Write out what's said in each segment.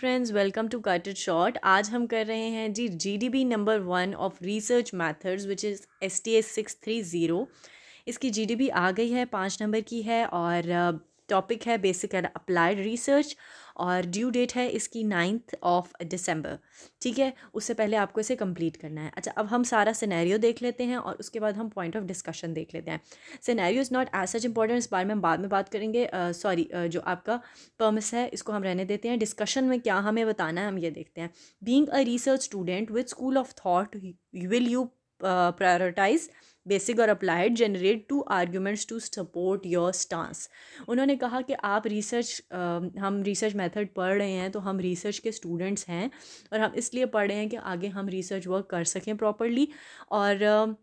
Friends welcome to cutted short आज हम कर रहे हैं G G D B number one of research methods which is S T S six three zero इसकी G D B आ गई है पाँच नंबर की है और टॉपिक है बेसिक एंड अप्लाइड रिसर्च और ड्यू डेट है इसकी नाइन्थ ऑफ दिसंबर ठीक है उससे पहले आपको इसे कंप्लीट करना है अच्छा अब हम सारा सिनेरियो देख लेते हैं और उसके बाद हम पॉइंट ऑफ डिस्कशन देख लेते हैं scenario is not as such important इस बारे में हम बाद में बात करेंगे सॉरी uh, uh, जो आपका पर्मस है इसको हम रहने देते हैं डिस्कशन में क्या हमें बताना है हम ये देखते हैं being a research student with school of thought will you prioritise uh, basic और applied generate two arguments to support your stance उन्होंने कहा कि आप रिसर्च uh, हम रिसर्च मेथड पढ़ रहे हैं तो हम रिसर्च के स्टूडेंट्स हैं और हम इसलिए पढ़ रहे हैं कि आगे हम रिसर्च वर्क कर सकें प्रॉपरली और uh,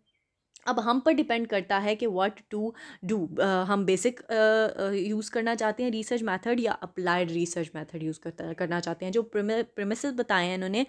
अब हम पर डिपेंड करता है कि व्हाट टू डू हम बेसिक यूज़ करना चाहते हैं रिसर्च मेथड या अप्लाइड रिसर्च मेथड यूज़ करता करना चाहते हैं जो प्रमिस बताए हैं इन्होंने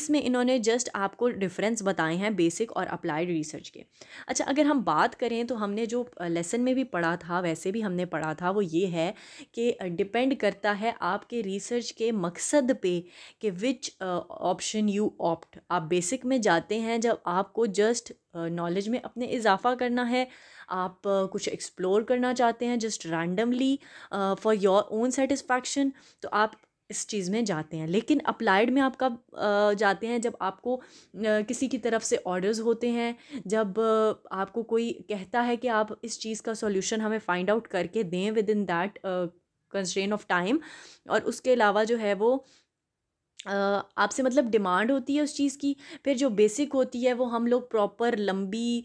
इसमें इन्होंने जस्ट आपको डिफरेंस बताए हैं बेसिक और अप्लाइड रिसर्च के अच्छा अगर हम बात करें तो हमने जो लेसन में भी पढ़ा था वैसे भी हमने पढ़ा था वो ये है कि डिपेंड करता है आपके रिसर्च के मकसद पर कि विच ऑप्शन यू ऑप्ट आप बेसिक में जाते हैं जब आपको जस्ट नॉलेज में अपने इजाफ़ा करना है आप कुछ एक्सप्लोर करना चाहते हैं just randomly for your own satisfaction तो आप इस चीज़ में जाते हैं लेकिन अप्लाइड में आप कब जाते हैं जब आपको किसी की तरफ से ऑर्डर्स होते हैं जब आपको कोई कहता है कि आप इस चीज़ का सॉल्यूशन हमें फ़ाइंड आउट करके दें within that constraint of time और उसके अलावा जो है वो आपसे मतलब डिमांड होती है उस चीज़ की फिर जो बेसिक होती है वो हम लोग प्रॉपर लंबी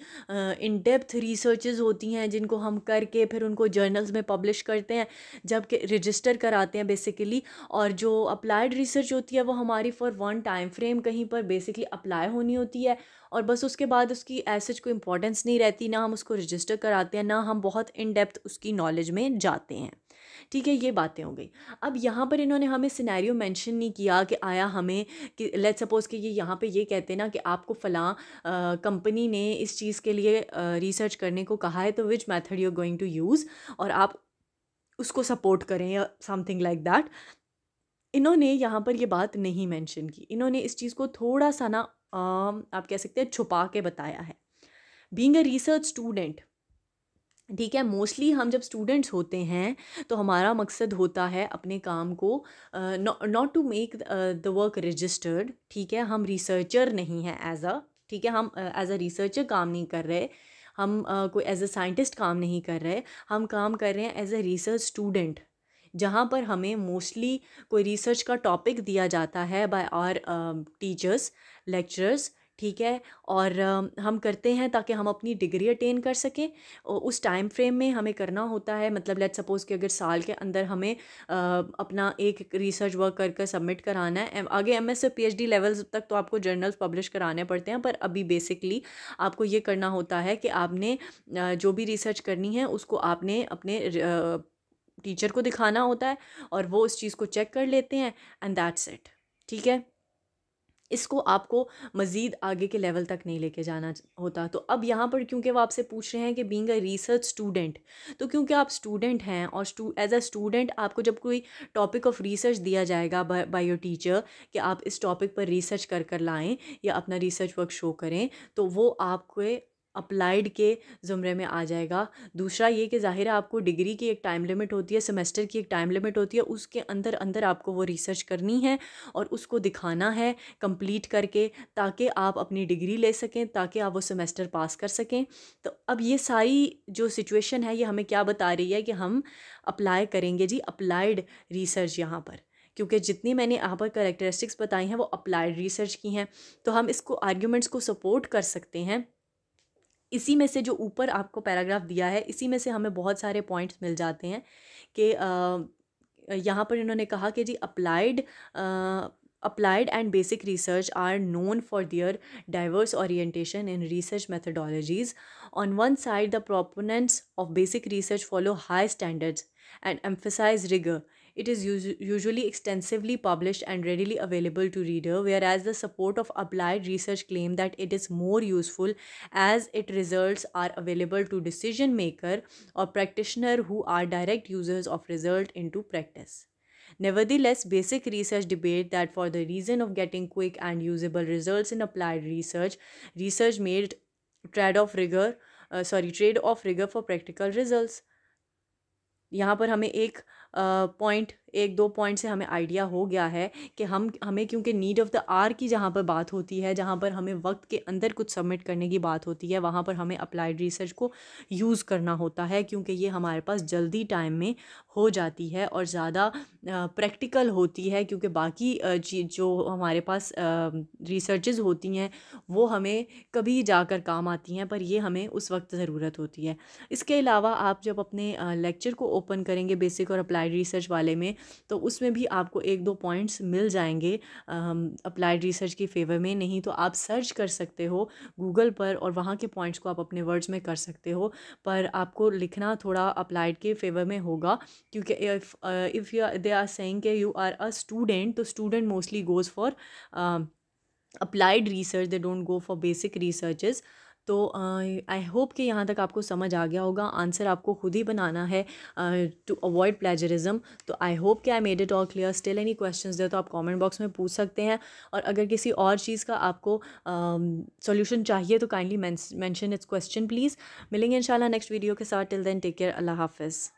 इन डेप्थ रिसर्चेज होती हैं जिनको हम करके फिर उनको जर्नल्स में पब्लिश करते हैं जबकि रजिस्टर कराते हैं बेसिकली और जो अप्लाइड रिसर्च होती है वो हमारी फॉर वन टाइम फ्रेम कहीं पर बेसिकली अप्लाई होनी होती है और बस उसके बाद उसकी ऐसेज कोई इंपॉर्टेंस नहीं रहती ना हम उसको रजिस्टर कराते हैं ना हम बहुत इन डेप्थ उसकी नॉलेज में जाते हैं ठीक है ये बातें हो गई अब यहाँ पर इन्होंने हमें सिनेरियो मेंशन नहीं किया कि आया हमें कि लेट सपोज़ कि ये यहाँ पे ये कहते ना कि आपको फ़लाँ कंपनी ने इस चीज़ के लिए रिसर्च करने को कहा है तो which method you going to use और आप उसको सपोर्ट करें या समथिंग लाइक दैट इन्होंने यहाँ पर ये बात नहीं मैंशन की इन्होंने इस चीज़ को थोड़ा सा ना आप कह सकते हैं छुपा के बताया है बींग अ रिसर्च स्टूडेंट ठीक है मोस्टली हम जब स्टूडेंट्स होते हैं तो हमारा मकसद होता है अपने काम को not to make the work registered ठीक है हम रिसर्चर नहीं हैं एज अ ठीक है हम एज अ रिसर्चर काम नहीं कर रहे हम uh, कोई एज अ साइंटिस्ट काम नहीं कर रहे हम काम कर रहे हैं एज अ रिसर्च स्टूडेंट जहाँ पर हमें मोस्टली कोई रिसर्च का टॉपिक दिया जाता है बाय आर टीचर्स लेक्चरर्स ठीक है और हम करते हैं ताकि हम अपनी डिग्री अटेन कर सकें उस टाइम फ्रेम में हमें करना होता है मतलब लेट सपोज़ कि अगर साल के अंदर हमें अपना एक रिसर्च वर्क कर कर सबमिट कराना है आगे M S P H D levels तक तो आपको जर्नल्स पब्लिश कराने पड़ते हैं पर अभी बेसिकली आपको ये करना होता है कि आपने जो भी रिसर्च करनी है उसको आपने अपने टीचर को दिखाना होता है और वो उस चीज़ को चेक कर लेते हैं एंड दैट्स इट ठीक है इसको आपको मज़ीद आगे के लेवल तक नहीं लेके जाना होता तो अब यहाँ पर क्योंकि वो आपसे पूछ रहे हैं कि बींग अ रिसर्च स्टूडेंट तो क्योंकि आप स्टूडेंट हैं और एज अ स्टूडेंट आपको जब कोई टॉपिक ऑफ रिसर्च दिया जाएगा बाय योर टीचर कि आप इस टॉपिक पर रिसर्च कर कर लाएँ या अपना रिसर्च वर्क शो करें तो वो आपके अप्लाइड के ज़ुमरे में आ जाएगा दूसरा ये कि ज़ाहिर है आपको डिग्री की एक टाइम लिमिट होती है सेमेस्टर की एक टाइम लिमिट होती है उसके अंदर अंदर आपको वो रिसर्च करनी है और उसको दिखाना है कंप्लीट करके ताकि आप अपनी डिग्री ले सकें ताकि आप वो सेमेस्टर पास कर सकें तो अब ये सारी जो सिचुएशन है ये हमें क्या बता रही है कि हम अप्लाई करेंगे जी अप्लाइड रिसर्च यहाँ पर क्योंकि जितनी मैंने यहाँ पर करेक्टरिस्टिक्स बताई हैं वो अप्लाइड रिसर्च की हैं तो हम इसको आर्ग्यूमेंट्स को सपोर्ट कर सकते हैं इसी में से जो ऊपर आपको पैराग्राफ दिया है इसी में से हमें बहुत सारे पॉइंट्स मिल जाते हैं कि यहाँ पर इन्होंने कहा कि जी applied applied and basic research are known for their diverse orientation in research methodologies on one side the proponents of basic research follow high standards and emphasise rigour It is us usually extensively published and readily available to reader, whereas the support of applied research claim that it is more useful as its results are available to decision maker or practitioner who are direct users of result into practice. Nevertheless, basic research debate that for the reason of getting quick and usable results in applied research, research made trade-off rigor, uh, sorry, trade-off rigor for practical results. यहाँ पर हमें एक uh, एक दो point से हमें idea हो गया है कि हम हमें क्योंकि नीड ऑफ़ द आर की जहाँ पर बात होती है जहाँ पर हमें वक्त के अंदर कुछ सबमिट करने की बात होती है वहाँ पर हमें अप्लाइड रिसर्च को यूज़ करना होता है क्योंकि ये हमारे पास जल्दी टाइम में हो जाती है और ज़्यादा प्रैक्टिकल होती है क्योंकि बाकी चीज़ जो हमारे पास रिसर्च होती हैं वो हमें कभी जाकर काम आती हैं पर ये हमें उस वक्त ज़रूरत होती है इसके अलावा आप जब अपने लेक्चर को ओपन करेंगे बेसिक और अप्लाइड रिसर्च वाले में तो उसमें भी आपको एक दो पॉइंट्स मिल जाएंगे अप्लाइड रिसर्च के फेवर में नहीं तो आप सर्च कर सकते हो गूगल पर और वहाँ के पॉइंट्स को आप अपने वर्ड्स में कर सकते हो पर आपको लिखना थोड़ा अप्लाइड के फेवर में होगा क्योंकि if you they are saying के यू आर अ स्टूडेंट तो student mostly goes for applied research they don't go for basic researches तो आई होप कि यहाँ तक आपको समझ आ गया होगा आंसर आपको खुद ही बनाना है टू अवॉइड प्लेजरिज्म तो आई होप कि I made it all clear still any question दे तो आप कॉमेंट बॉक्स में पूछ सकते हैं और अगर किसी और चीज़ का आपको सोल्यूशन uh, चाहिए तो kindly mention its question please मिलेंगे इन नेक्स्ट वीडियो के साथ टिल देन टेक केयर अल्लाह हाफिज़